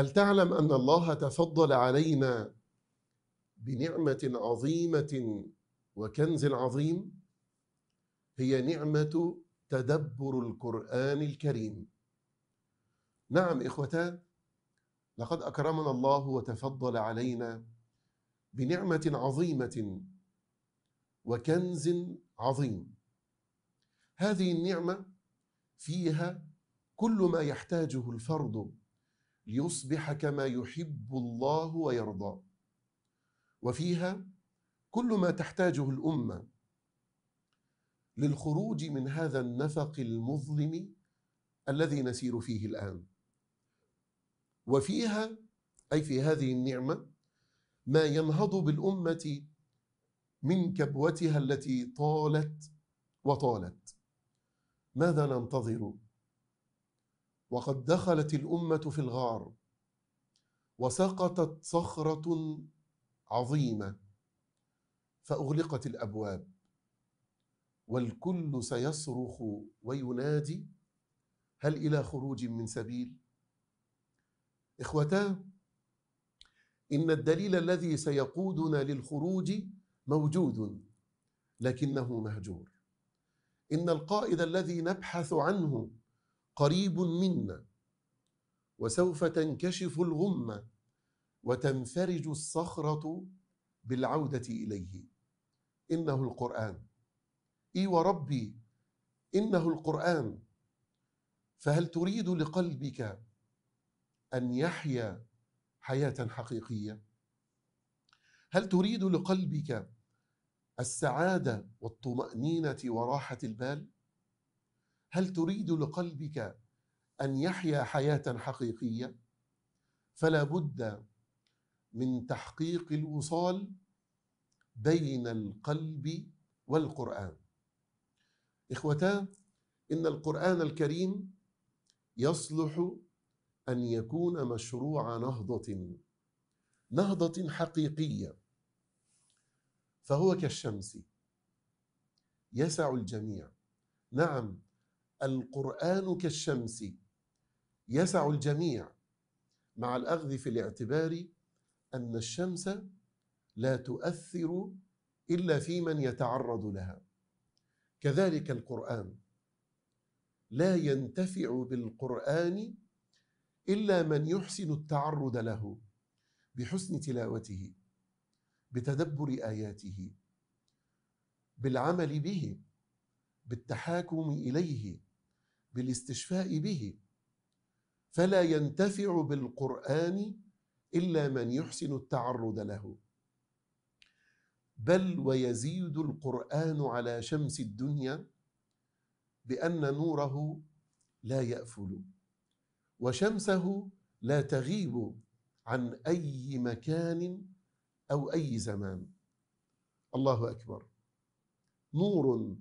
هل تعلم ان الله تفضل علينا بنعمه عظيمه وكنز عظيم هي نعمه تدبر القران الكريم نعم اخوتان لقد اكرمنا الله وتفضل علينا بنعمه عظيمه وكنز عظيم هذه النعمه فيها كل ما يحتاجه الفرد ليصبح كما يحب الله ويرضى وفيها كل ما تحتاجه الامه للخروج من هذا النفق المظلم الذي نسير فيه الان وفيها اي في هذه النعمه ما ينهض بالامه من كبوتها التي طالت وطالت ماذا ننتظر وقد دخلت الامه في الغار وسقطت صخره عظيمه فاغلقت الابواب والكل سيصرخ وينادي هل الى خروج من سبيل اخوتاه ان الدليل الذي سيقودنا للخروج موجود لكنه مهجور ان القائد الذي نبحث عنه قريب منا وسوف تنكشف الغمه وتنفرج الصخره بالعوده اليه انه القران اي وربي انه القران فهل تريد لقلبك ان يحيا حياه حقيقيه هل تريد لقلبك السعاده والطمانينه وراحه البال هل تريد لقلبك ان يحيا حياه حقيقيه فلا بد من تحقيق الوصال بين القلب والقران اخوتا ان القران الكريم يصلح ان يكون مشروع نهضه نهضه حقيقيه فهو كالشمس يسع الجميع نعم القرآن كالشمس يسع الجميع مع الأخذ في الاعتبار أن الشمس لا تؤثر إلا في من يتعرض لها كذلك القرآن لا ينتفع بالقرآن إلا من يحسن التعرض له بحسن تلاوته بتدبر آياته بالعمل به بالتحاكم إليه بالاستشفاء به فلا ينتفع بالقران الا من يحسن التعرض له بل ويزيد القران على شمس الدنيا بان نوره لا يافل وشمسه لا تغيب عن اي مكان او اي زمان الله اكبر نور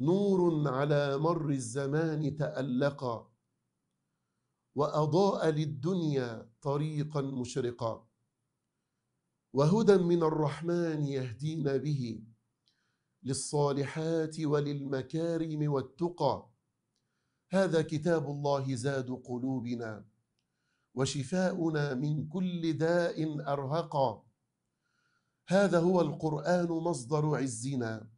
نور على مر الزمان تألقا وأضاء للدنيا طريقا مشرقا وهدى من الرحمن يهدينا به للصالحات وللمكارم والتقى هذا كتاب الله زاد قلوبنا وشفاؤنا من كل داء أرهقا هذا هو القرآن مصدر عزنا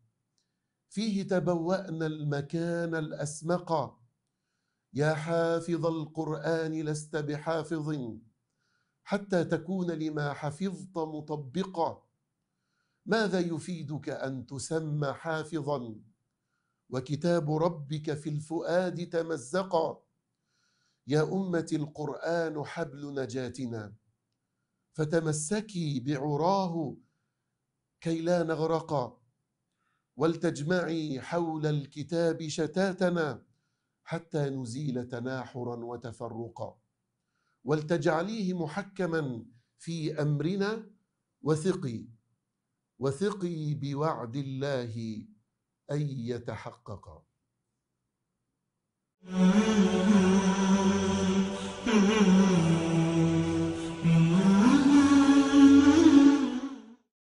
فيه تبوأنا المكان الأسمق يا حافظ القرآن لست بحافظ حتى تكون لما حفظت مطبقا ماذا يفيدك أن تسمى حافظا وكتاب ربك في الفؤاد تمزقا يا أمة القرآن حبل نجاتنا فتمسكي بعراه كي لا نغرقا ولتجمعي حول الكتاب شتاتنا حتى نزيل تناحرا وتفرقا ولتجعليه محكما في امرنا وثقي وثقي بوعد الله ان يتحقق